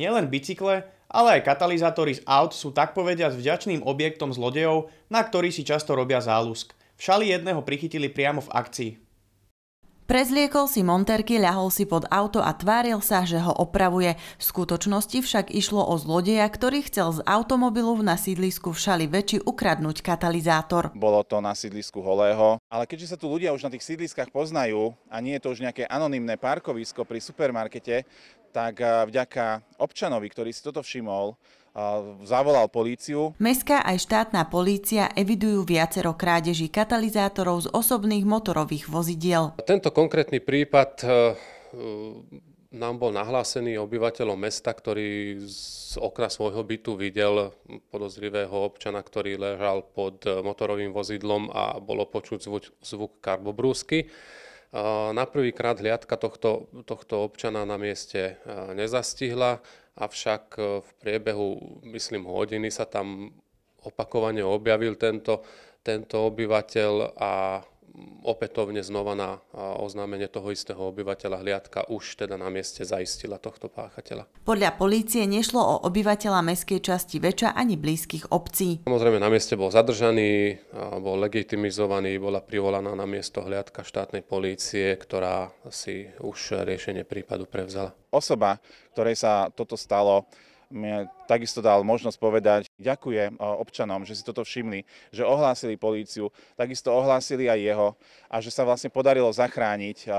Nielen bicykle, ale aj katalizátory z aut sú tak povediať vďačným objektom zlodejov, na ktorý si často robia záľusk. V šali jedného prichytili priamo v akcii. Prezliekol si monterky, ľahol si pod auto a tváril sa, že ho opravuje. V skutočnosti však išlo o zlodeja, ktorý chcel z automobilu na sídlisku v Šali väči ukradnúť katalizátor. Bolo to na sídlisku Holého, ale keďže sa tu ľudia už na tých sídliskách poznajú a nie je to už nejaké anonimné parkovisko pri supermarkete, tak eh, vďaka občanovi, ktorý si toto všimol, eh, zavolal políciu. Mestská aj štátna polícia evidujú viacero krádeží katalizátorov z osobných motorových vozidiel. Tento konkrétny prípad eh, nám bol nahlásený obyvateľom mesta, ktorý z okra svojho bytu videl podozrivého občana, ktorý ležal pod motorovým vozidlom a bolo počuť zvuk, zvuk karbobrúsky. Eh, na prvý krát hliadka tohto, tohto občana na mieste eh, nezastihla, avšak eh, v priebehu, myslím, hodiny sa tam opakovane objavil tento, tento obyvateľ a opätovne znova na oznámenie toho istého obyvateľa hliadka už teda na mieste zaistila tohto páchateľa. Podľa polície nešlo o obyvateľa mestskej časti Väčša ani blízkych obcí. Samozrejme na mieste bol zadržaný, bol legitimizovaný, bola privolaná na miesto hliadka štátnej polície, ktorá si už riešenie prípadu prevzala. Osoba, ktorej sa toto stalo, takisto dal možnosť povedať, ďakujem eh, občanom, že si toto všimli, že ohlásili políciu, takisto ohlásili aj jeho a že sa vlastne podarilo zachrániť eh,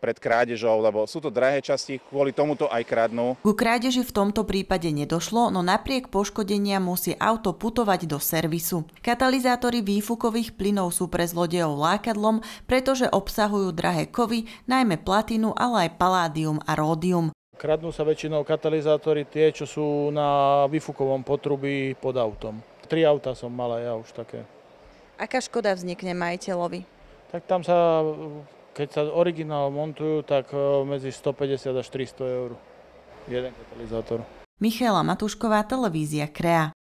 pred krádežou, lebo sú to drahé časti, kvôli tomuto aj kradnú. Ku krádeži v tomto prípade nedošlo, no napriek poškodenia musí auto putovať do servisu. Katalizátory výfukových plynov sú pre zlodejov lákadlom, pretože obsahujú drahé kovy, najmä platinu, ale aj paládium a ródium. Kradnú sa väčšinou katalizátory tie, čo sú na výfukovom potrubí pod autom. Tri auta som malé, ja už také. Aká škoda vznikne majiteľovi? Tak tam sa, keď sa originál montujú, tak e, medzi 150 až 300 eur. Jeden katalizátor. Michála Matúšková, televízia Krea.